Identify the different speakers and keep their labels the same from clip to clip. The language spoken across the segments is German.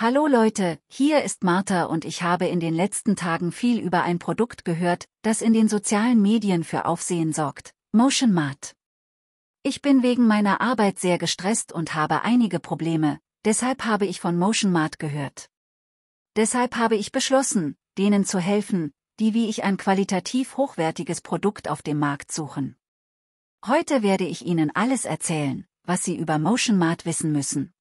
Speaker 1: Hallo Leute, hier ist Martha und ich habe in den letzten Tagen viel über ein Produkt gehört, das in den sozialen Medien für Aufsehen sorgt, Motion Mart. Ich bin wegen meiner Arbeit sehr gestresst und habe einige Probleme, deshalb habe ich von Motion Mart gehört. Deshalb habe ich beschlossen, denen zu helfen, die wie ich ein qualitativ hochwertiges Produkt auf dem Markt suchen. Heute werde ich Ihnen alles erzählen, was Sie über Motion Mart wissen müssen.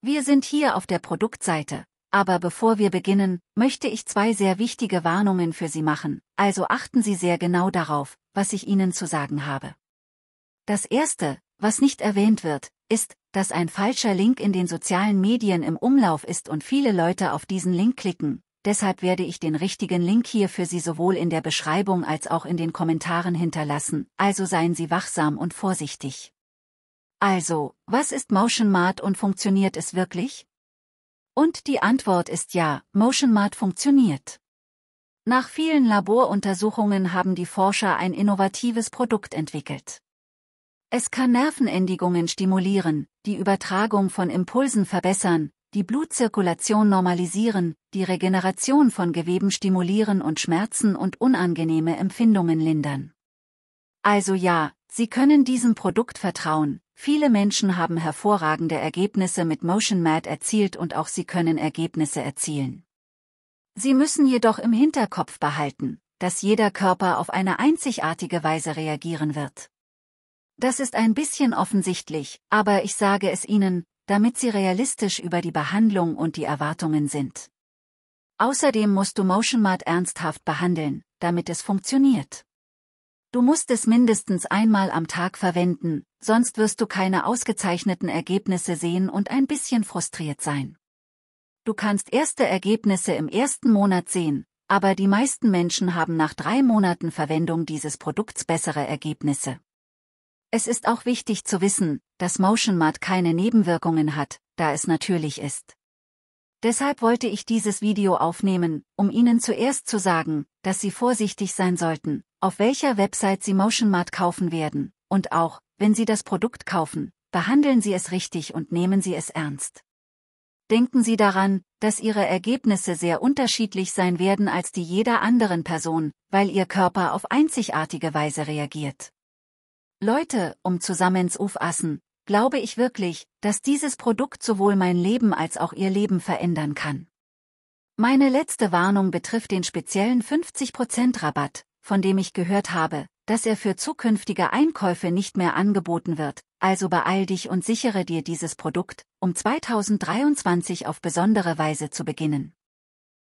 Speaker 1: Wir sind hier auf der Produktseite, aber bevor wir beginnen, möchte ich zwei sehr wichtige Warnungen für Sie machen, also achten Sie sehr genau darauf, was ich Ihnen zu sagen habe. Das Erste, was nicht erwähnt wird, ist, dass ein falscher Link in den sozialen Medien im Umlauf ist und viele Leute auf diesen Link klicken, deshalb werde ich den richtigen Link hier für Sie sowohl in der Beschreibung als auch in den Kommentaren hinterlassen, also seien Sie wachsam und vorsichtig. Also, was ist MotionMart und funktioniert es wirklich? Und die Antwort ist ja, MotionMart funktioniert. Nach vielen Laboruntersuchungen haben die Forscher ein innovatives Produkt entwickelt. Es kann Nervenendigungen stimulieren, die Übertragung von Impulsen verbessern, die Blutzirkulation normalisieren, die Regeneration von Geweben stimulieren und Schmerzen und unangenehme Empfindungen lindern. Also ja, Sie können diesem Produkt vertrauen, Viele Menschen haben hervorragende Ergebnisse mit MotionMat erzielt und auch sie können Ergebnisse erzielen. Sie müssen jedoch im Hinterkopf behalten, dass jeder Körper auf eine einzigartige Weise reagieren wird. Das ist ein bisschen offensichtlich, aber ich sage es Ihnen, damit Sie realistisch über die Behandlung und die Erwartungen sind. Außerdem musst du MotionMart ernsthaft behandeln, damit es funktioniert. Du musst es mindestens einmal am Tag verwenden, sonst wirst du keine ausgezeichneten Ergebnisse sehen und ein bisschen frustriert sein. Du kannst erste Ergebnisse im ersten Monat sehen, aber die meisten Menschen haben nach drei Monaten Verwendung dieses Produkts bessere Ergebnisse. Es ist auch wichtig zu wissen, dass Motion Mat keine Nebenwirkungen hat, da es natürlich ist. Deshalb wollte ich dieses Video aufnehmen, um Ihnen zuerst zu sagen, dass Sie vorsichtig sein sollten, auf welcher Website Sie MotionMart kaufen werden, und auch, wenn Sie das Produkt kaufen, behandeln Sie es richtig und nehmen Sie es ernst. Denken Sie daran, dass Ihre Ergebnisse sehr unterschiedlich sein werden als die jeder anderen Person, weil Ihr Körper auf einzigartige Weise reagiert. Leute, um zusammen zu fassen, glaube ich wirklich, dass dieses Produkt sowohl mein Leben als auch Ihr Leben verändern kann. Meine letzte Warnung betrifft den speziellen 50% Rabatt, von dem ich gehört habe, dass er für zukünftige Einkäufe nicht mehr angeboten wird, also beeil dich und sichere dir dieses Produkt, um 2023 auf besondere Weise zu beginnen.